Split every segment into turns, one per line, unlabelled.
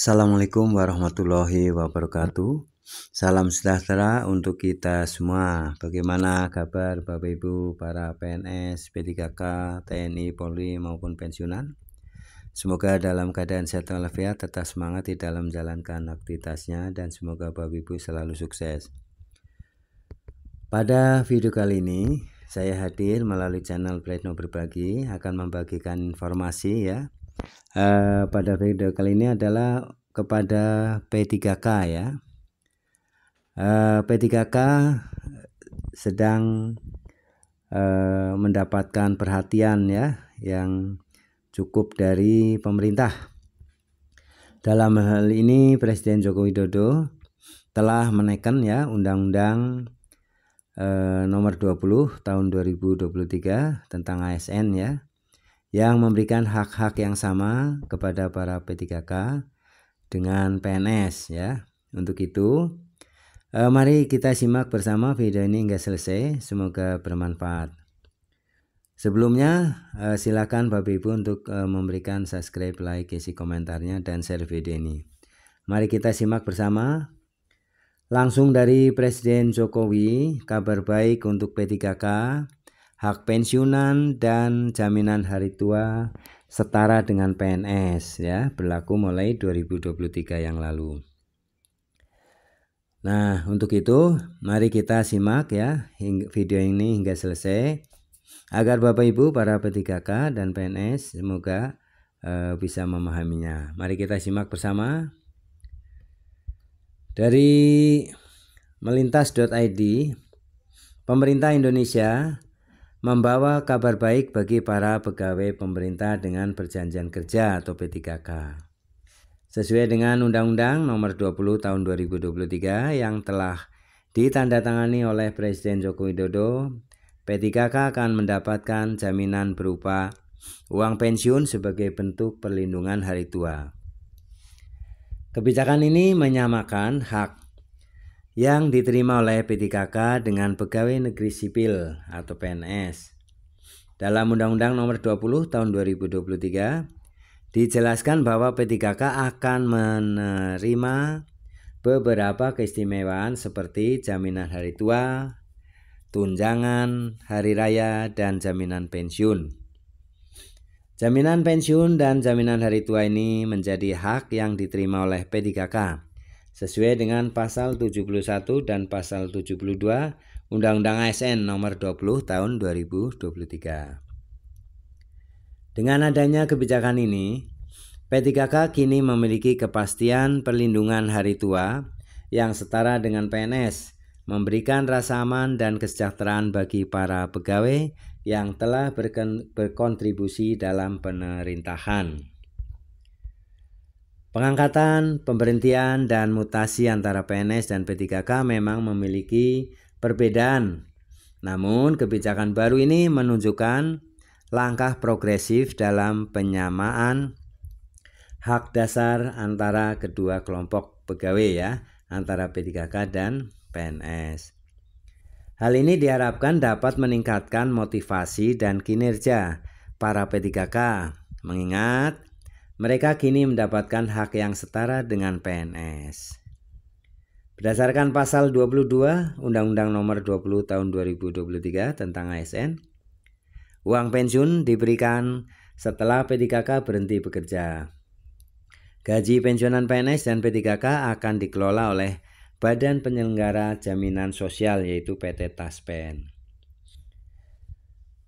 Assalamualaikum warahmatullahi wabarakatuh. Salam sejahtera untuk kita semua. Bagaimana kabar Bapak Ibu para PNS, P3K, TNI, Polri maupun pensiunan? Semoga dalam keadaan sehat walafiat tetap semangat di dalam menjalankan aktivitasnya dan semoga Bapak Ibu selalu sukses. Pada video kali ini, saya hadir melalui channel Plate No Berbagi akan membagikan informasi ya uh, pada video kali ini adalah kepada P3K ya. uh, eh, P3K sedang uh, mendapatkan perhatian ya yang cukup dari pemerintah. Dalam hal ini Presiden Joko Widodo telah menaikkan ya Undang-Undang eh, nomor 20 tahun 2023 tentang ASN ya yang memberikan hak-hak yang sama kepada para P3K dengan PNS ya. Untuk itu, eh, mari kita simak bersama video ini hingga selesai. Semoga bermanfaat. Sebelumnya, eh, silakan Bapak Ibu untuk eh, memberikan subscribe, like, isi komentarnya dan share video ini. Mari kita simak bersama. Langsung dari Presiden Jokowi, kabar baik untuk P3K hak pensiunan dan jaminan hari tua setara dengan PNS ya, berlaku mulai 2023 yang lalu. Nah, untuk itu mari kita simak ya video ini hingga selesai agar Bapak Ibu para P3K dan PNS semoga uh, bisa memahaminya. Mari kita simak bersama. Dari melintas.id Pemerintah Indonesia membawa kabar baik bagi para pegawai pemerintah dengan perjanjian kerja atau P3K. Sesuai dengan Undang-Undang Nomor 20 Tahun 2023 yang telah ditandatangani oleh Presiden Joko Widodo, P3K akan mendapatkan jaminan berupa uang pensiun sebagai bentuk perlindungan hari tua. Kebijakan ini menyamakan hak yang diterima oleh PTKK dengan pegawai negeri sipil atau PNS. Dalam Undang-Undang Nomor 20 Tahun 2023 dijelaskan bahwa PTKK akan menerima beberapa keistimewaan seperti jaminan hari tua, tunjangan hari raya dan jaminan pensiun. Jaminan pensiun dan jaminan hari tua ini menjadi hak yang diterima oleh PDKK sesuai dengan pasal 71 dan pasal 72 Undang-Undang ASN nomor 20 tahun 2023. Dengan adanya kebijakan ini, P3K kini memiliki kepastian perlindungan hari tua yang setara dengan PNS, memberikan rasa aman dan kesejahteraan bagi para pegawai yang telah berkontribusi dalam penerintahan Pengangkatan, pemberhentian, dan mutasi antara PNS dan P3K memang memiliki perbedaan. Namun, kebijakan baru ini menunjukkan langkah progresif dalam penyamaan hak dasar antara kedua kelompok pegawai ya, antara P3K dan PNS. Hal ini diharapkan dapat meningkatkan motivasi dan kinerja para P3K, mengingat mereka kini mendapatkan hak yang setara dengan PNS. Berdasarkan pasal 22 Undang-Undang Nomor 20 Tahun 2023 tentang ASN, uang pensiun diberikan setelah P3K berhenti bekerja. Gaji pensiunan PNS dan P3K akan dikelola oleh Badan Penyelenggara Jaminan Sosial yaitu PT Taspen.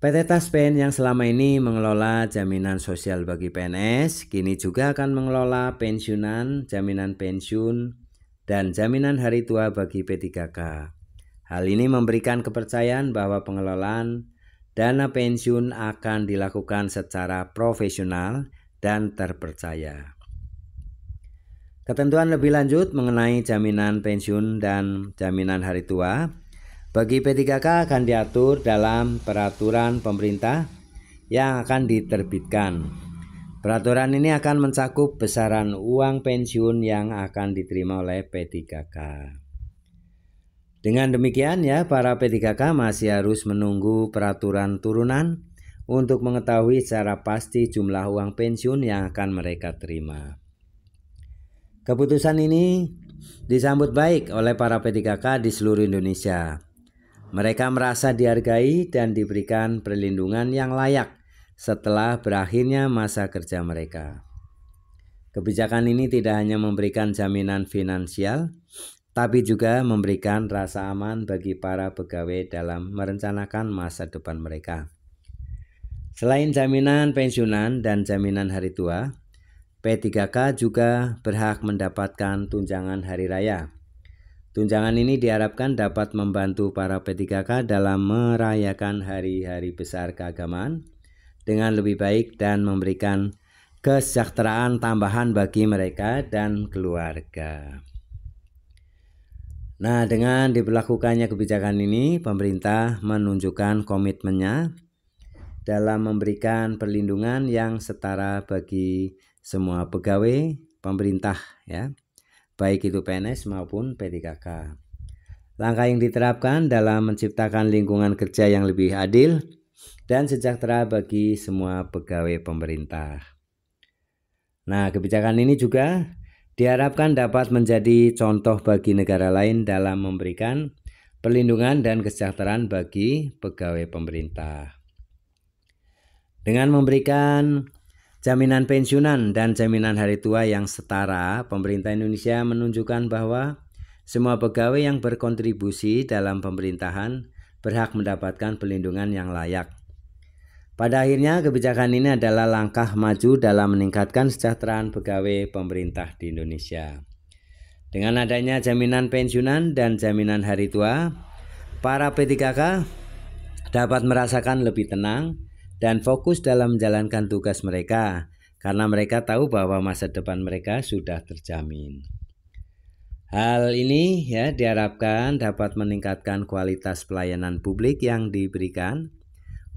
PT Taspen yang selama ini mengelola jaminan sosial bagi PNS, kini juga akan mengelola pensiunan, jaminan pensiun, dan jaminan hari tua bagi P3K. Hal ini memberikan kepercayaan bahwa pengelolaan dana pensiun akan dilakukan secara profesional dan terpercaya. Ketentuan lebih lanjut mengenai jaminan pensiun dan jaminan hari tua bagi P3K akan diatur dalam peraturan pemerintah yang akan diterbitkan. Peraturan ini akan mencakup besaran uang pensiun yang akan diterima oleh P3K. Dengan demikian ya para P3K masih harus menunggu peraturan turunan untuk mengetahui secara pasti jumlah uang pensiun yang akan mereka terima. Keputusan ini disambut baik oleh para P3K di seluruh Indonesia. Mereka merasa dihargai dan diberikan perlindungan yang layak setelah berakhirnya masa kerja mereka. Kebijakan ini tidak hanya memberikan jaminan finansial, tapi juga memberikan rasa aman bagi para pegawai dalam merencanakan masa depan mereka. Selain jaminan pensiunan dan jaminan hari tua, P3K juga berhak mendapatkan tunjangan hari raya Tunjangan ini diharapkan dapat membantu para P3K dalam merayakan hari-hari besar keagamaan dengan lebih baik dan memberikan kesejahteraan tambahan bagi mereka dan keluarga. Nah, dengan diberlakukannya kebijakan ini, pemerintah menunjukkan komitmennya dalam memberikan perlindungan yang setara bagi semua pegawai pemerintah ya baik itu PNS maupun P3K. Langkah yang diterapkan dalam menciptakan lingkungan kerja yang lebih adil dan sejahtera bagi semua pegawai pemerintah. Nah, kebijakan ini juga diharapkan dapat menjadi contoh bagi negara lain dalam memberikan perlindungan dan kesejahteraan bagi pegawai pemerintah. Dengan memberikan Jaminan pensiunan dan jaminan hari tua yang setara, pemerintah Indonesia menunjukkan bahwa semua pegawai yang berkontribusi dalam pemerintahan berhak mendapatkan pelindungan yang layak. Pada akhirnya, kebijakan ini adalah langkah maju dalam meningkatkan kesejahteraan pegawai pemerintah di Indonesia. Dengan adanya jaminan pensiunan dan jaminan hari tua, para P3K dapat merasakan lebih tenang dan fokus dalam menjalankan tugas mereka karena mereka tahu bahwa masa depan mereka sudah terjamin. Hal ini ya diharapkan dapat meningkatkan kualitas pelayanan publik yang diberikan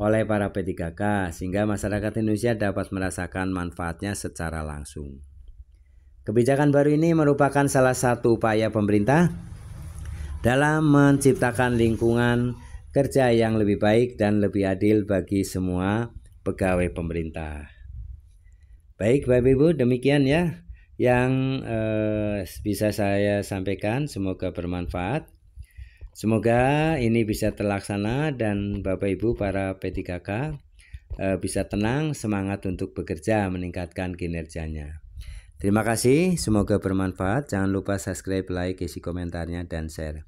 oleh para P3K sehingga masyarakat Indonesia dapat merasakan manfaatnya secara langsung. Kebijakan baru ini merupakan salah satu upaya pemerintah dalam menciptakan lingkungan kerja yang lebih baik dan lebih adil bagi semua pegawai pemerintah. Baik, Bapak Ibu, demikian ya yang eh, bisa saya sampaikan. Semoga bermanfaat. Semoga ini bisa terlaksana dan Bapak Ibu para P3K eh, bisa tenang, semangat untuk bekerja, meningkatkan kinerjanya. Terima kasih, semoga bermanfaat. Jangan lupa subscribe, like, isi komentarnya, dan share.